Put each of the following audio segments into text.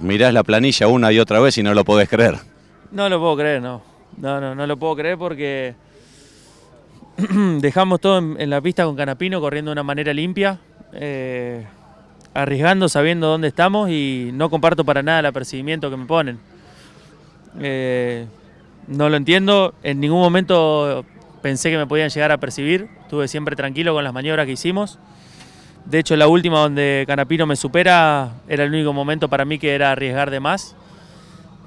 mirás la planilla una y otra vez y no lo podés creer. No lo puedo creer, no. No, no, lo puedo creer porque dejamos todo en, la pista con Canapino corriendo de una manera limpia, eh, arriesgando, sabiendo dónde estamos y no comparto para nada el apercibimiento que me ponen. Eh, no lo entiendo, en ningún momento pensé que me podían llegar a percibir, estuve siempre tranquilo con las maniobras que hicimos. De hecho, la última donde Canapino me supera era el único momento para mí que era arriesgar de más.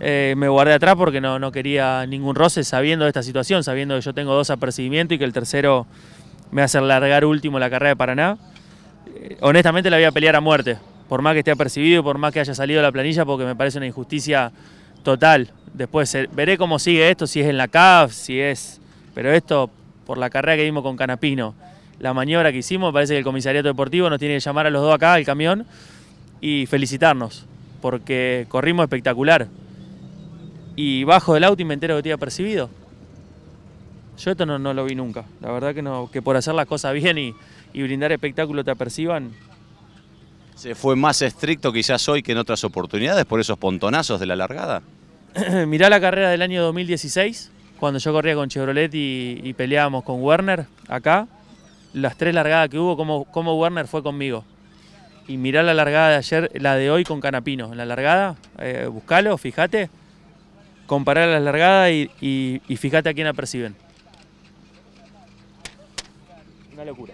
Eh, me guardé atrás porque no, quería ningún roce sabiendo de esta situación, sabiendo que yo tengo dos apercibimientos y que el tercero me hace largar último la carrera de Paraná. Eh, honestamente la voy a pelear a muerte, por más que esté apercibido, por más que haya salido la planilla, porque me parece una injusticia total. Después veré cómo sigue esto, si es en la CAF, si es... Pero esto por la carrera que vimos con Canapino la maniobra que hicimos. Parece que el comisariato deportivo nos tiene que llamar a los dos acá, al camión, y felicitarnos, porque corrimos espectacular. Y bajo del auto y me entero que te había percibido. Yo esto no, lo vi nunca. La verdad que no, que por hacer las cosas bien y, brindar espectáculo te aperciban. ¿Se fue más estricto quizás hoy que en otras oportunidades por esos pontonazos de la largada? Mirá la carrera del año 2016, cuando yo corría con Chevrolet y, y peleábamos con Werner acá las tres largadas que hubo, como como Werner fue conmigo. Y mirá la largada de ayer, la de hoy con Canapino. La largada, eh, buscalo, fíjate, comparar las largadas y, y, y fíjate a quién aperciben. Una locura.